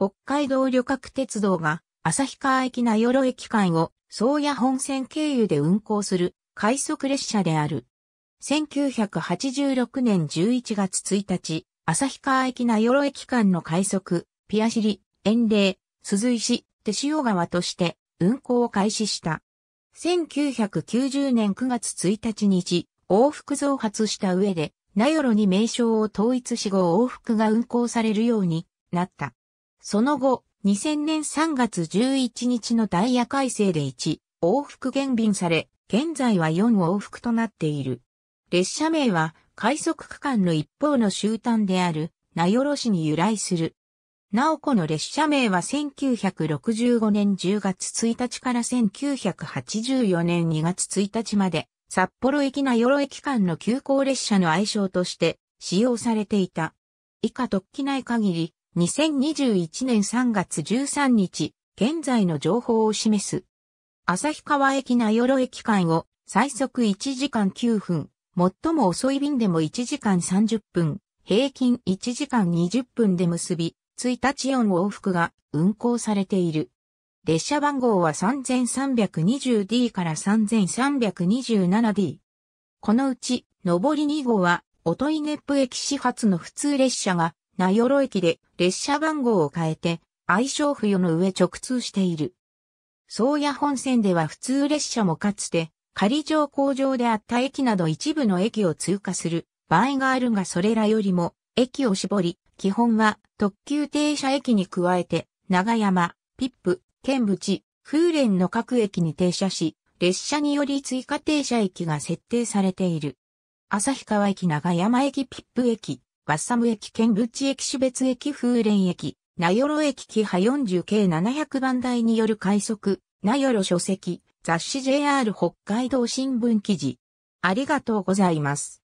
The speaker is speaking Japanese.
北海道旅客鉄道が旭川駅名寄駅間を宗谷本線経由で運行する快速列車である。1986年11月1日、旭川駅名寄駅間の快速、ピアシリ、遠霊、鈴石、手塩川として運行を開始した。1990年9月1日日、往復増発した上で、名寄に名称を統一し後往復が運行されるようになった。その後、2000年3月11日のダイヤ改正で1往復減便され、現在は4往復となっている。列車名は快速区間の一方の終端である名寄市に由来する。なおこの列車名は1965年10月1日から1984年2月1日まで札幌駅名寄駅間の急行列車の愛称として使用されていた。以下特記ない限り2021年3月13日、現在の情報を示す。旭川駅名寄駅間を最速1時間9分、最も遅い便でも1時間30分、平均1時間20分で結び、1日4往復が運行されている。列車番号は 3320D から 3327D。このうち、上り2号は、といネップ駅始発の普通列車が名寄駅で列車番号を変えて、愛称与の上直通している。宗谷本線では普通列車もかつて、仮乗工場であった駅など一部の駅を通過する場合があるがそれらよりも、駅を絞り、基本は特急停車駅に加えて、長山、ピップ、県淵、風蓮の各駅に停車し、列車により追加停車駅が設定されている。旭川駅長山駅ピップ駅、バッサム駅県ブチ駅種別駅風蓮駅、名寄駅キハ40系700番台による快速、名寄書籍、雑誌 JR 北海道新聞記事。ありがとうございます。